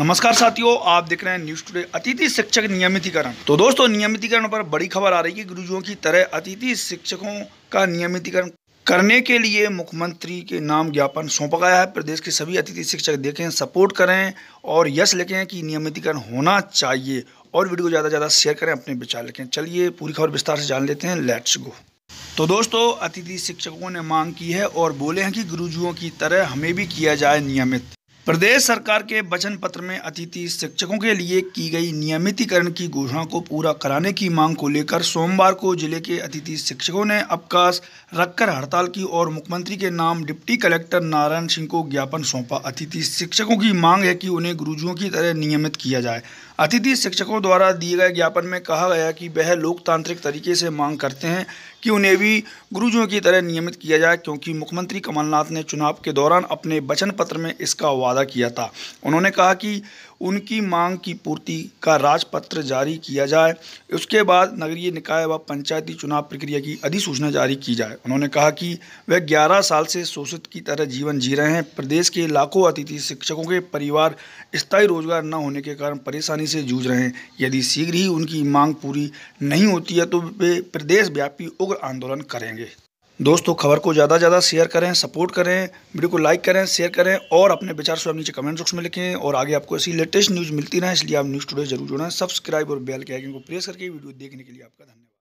नमस्कार साथियों आप देख रहे हैं न्यूज टुडे अतिथि शिक्षक नियमितीकरण तो दोस्तों नियमितीकरण पर बड़ी खबर आ रही है गुरुजियों की तरह अतिथि शिक्षकों का नियमितीकरण करने के लिए मुख्यमंत्री के नाम ज्ञापन सौंपा गया है प्रदेश के सभी अतिथि शिक्षक देखें सपोर्ट करें और यश लिखें कि नियमितीकरण होना चाहिए और वीडियो को ज़्यादा से ज़्यादा शेयर करें अपने विचार लिखें चलिए पूरी खबर विस्तार से जान लेते हैं लेट्स गो तो दोस्तों अतिथि शिक्षकों ने मांग की है और बोले हैं कि गुरुजुओं की तरह हमें भी किया जाए नियमित प्रदेश सरकार के वचन पत्र में अतिथि शिक्षकों के लिए की गई नियमितीकरण की घोषणा को पूरा कराने की मांग को लेकर सोमवार को जिले के अतिथि शिक्षकों ने अवकाश रखकर हड़ताल की और मुख्यमंत्री के नाम डिप्टी कलेक्टर नारायण सिंह को ज्ञापन सौंपा अतिथि शिक्षकों की मांग है कि उन्हें गुरुजियों की तरह नियमित किया जाए अतिथि शिक्षकों द्वारा दिए गए ज्ञापन में कहा गया कि वह लोकतांत्रिक तरीके से मांग करते हैं कि उन्हें भी गुरुजियों की तरह नियमित किया जाए क्योंकि मुख्यमंत्री कमलनाथ ने चुनाव के दौरान अपने वचन पत्र में इसका वादा किया था उन्होंने कहा कि उनकी मांग की पूर्ति का राजपत्र जारी किया जाए उसके बाद नगरीय निकाय व पंचायती चुनाव प्रक्रिया की अधिसूचना जारी की जाए उन्होंने कहा कि वह 11 साल से शोषित की तरह जीवन जी रहे हैं प्रदेश के लाखों अतिथि शिक्षकों के परिवार स्थायी रोजगार न होने के कारण परेशानी से जूझ रहे हैं यदि शीघ्र ही उनकी मांग पूरी नहीं होती है तो वे प्रदेशव्यापी उग्र आंदोलन करेंगे दोस्तों खबर को ज़्यादा से ज़्यादा शेयर करें सपोर्ट करें वीडियो को लाइक करें शेयर करें और अपने विचार स्वयं नीचे कमेंट बॉक्स में लिखें और आगे आपको ऐसी लेटेस्ट न्यूज़ मिलती रहे इसलिए आप न्यूज़ टुडे जरूर जुड़ें सब्सक्राइब और बेल के आइकन को प्रेस करके वीडियो देखने के लिए आपका धन्यवाद